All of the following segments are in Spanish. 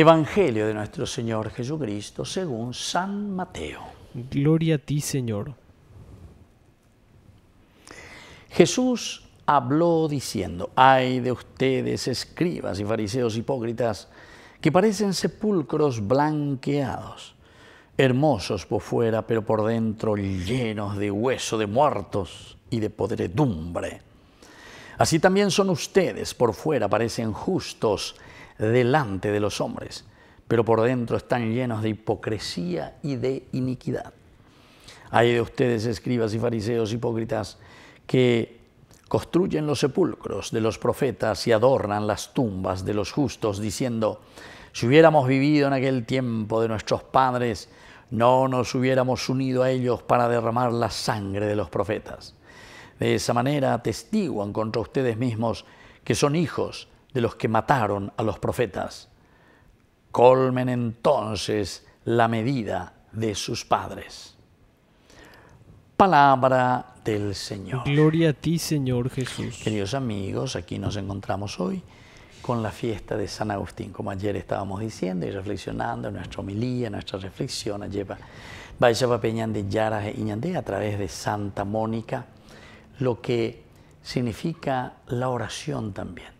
Evangelio de nuestro Señor Jesucristo según San Mateo. Gloria a ti, Señor. Jesús habló diciendo, ay de ustedes, escribas y fariseos hipócritas, que parecen sepulcros blanqueados, hermosos por fuera, pero por dentro llenos de hueso de muertos y de podredumbre. Así también son ustedes, por fuera parecen justos, delante de los hombres, pero por dentro están llenos de hipocresía y de iniquidad. Hay de ustedes, escribas y fariseos hipócritas, que construyen los sepulcros de los profetas y adornan las tumbas de los justos, diciendo, si hubiéramos vivido en aquel tiempo de nuestros padres, no nos hubiéramos unido a ellos para derramar la sangre de los profetas. De esa manera atestiguan contra ustedes mismos que son hijos de los que mataron a los profetas. Colmen entonces la medida de sus padres. Palabra del Señor. Gloria a ti, Señor Jesús. Queridos amigos, aquí nos encontramos hoy con la fiesta de San Agustín. Como ayer estábamos diciendo y reflexionando en nuestra homilía, nuestra reflexión, lleva peñan de Yara e a través de Santa Mónica, lo que significa la oración también.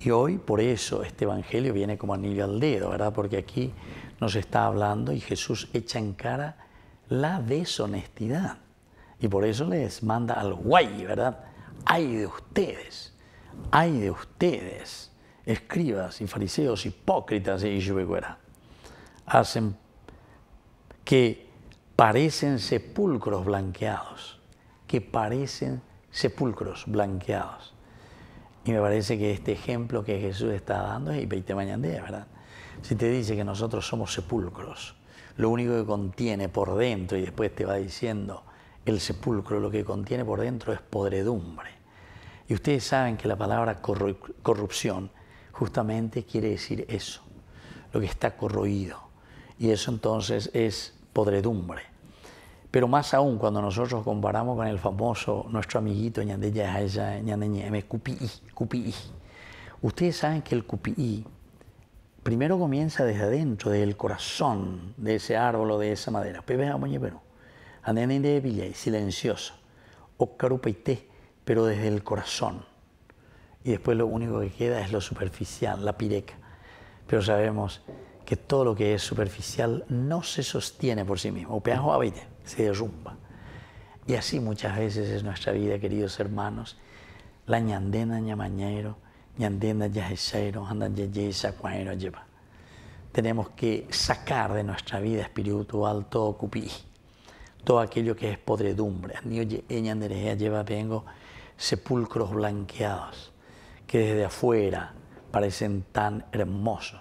Y hoy por eso este Evangelio viene como anillo al dedo, ¿verdad? Porque aquí nos está hablando y Jesús echa en cara la deshonestidad. Y por eso les manda al guay, ¿verdad? Ay de ustedes, ay de ustedes, escribas y fariseos hipócritas y yubeguera. Hacen que parecen sepulcros blanqueados, que parecen sepulcros blanqueados. Y me parece que este ejemplo que Jesús está dando es Ipeite Mañandea, ¿verdad? Si te dice que nosotros somos sepulcros, lo único que contiene por dentro, y después te va diciendo el sepulcro, lo que contiene por dentro es podredumbre. Y ustedes saben que la palabra corrupción justamente quiere decir eso, lo que está corroído. Y eso entonces es podredumbre. Pero más aún cuando nosotros comparamos con el famoso, nuestro amiguito Ñandeñeme, Cupií, Cupií. Ustedes saben que el Cupií primero comienza desde adentro, desde el corazón de ese árbol o de esa madera. Pepe pero de Villay, silencioso, o pero desde el corazón. Y después lo único que queda es lo superficial, la pireca. Pero sabemos que todo lo que es superficial no se sostiene por sí mismo. Peajo se derrumba. Y así muchas veces es nuestra vida, queridos hermanos. La ñandena ñamañero, ñandena andan lleva. Tenemos que sacar de nuestra vida espiritual todo cupí, todo aquello que es podredumbre. ñanderejea lleva vengo sepulcros blanqueados, que desde afuera parecen tan hermosos,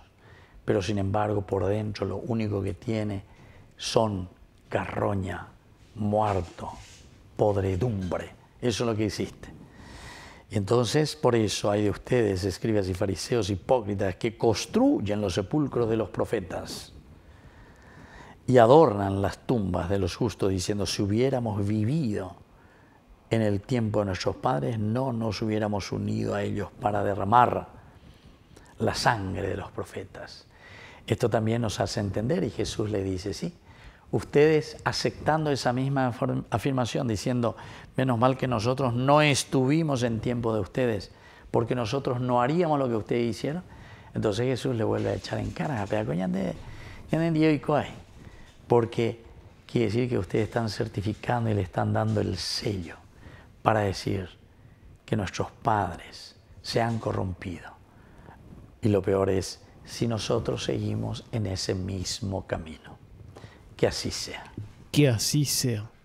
pero sin embargo por dentro lo único que tiene son carroña, muerto, podredumbre. Eso es lo que hiciste. Y entonces por eso hay de ustedes, escribas y fariseos hipócritas, que construyen los sepulcros de los profetas y adornan las tumbas de los justos diciendo, si hubiéramos vivido en el tiempo de nuestros padres, no nos hubiéramos unido a ellos para derramar la sangre de los profetas. Esto también nos hace entender y Jesús le dice, sí, ustedes aceptando esa misma afirmación, diciendo, menos mal que nosotros no estuvimos en tiempo de ustedes, porque nosotros no haríamos lo que ustedes hicieron, entonces Jesús le vuelve a echar en cara, porque quiere decir que ustedes están certificando y le están dando el sello para decir que nuestros padres se han corrompido. Y lo peor es si nosotros seguimos en ese mismo camino. Que assim seja. Que assim seja.